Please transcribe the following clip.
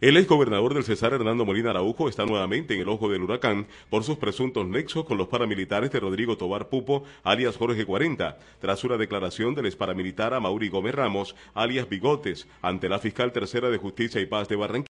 El exgobernador del Cesar Hernando Molina Araujo está nuevamente en el ojo del huracán por sus presuntos nexos con los paramilitares de Rodrigo Tobar Pupo, alias Jorge 40, tras una declaración del exparamilitar Mauri Gómez Ramos, alias Bigotes, ante la fiscal tercera de Justicia y Paz de Barranquilla.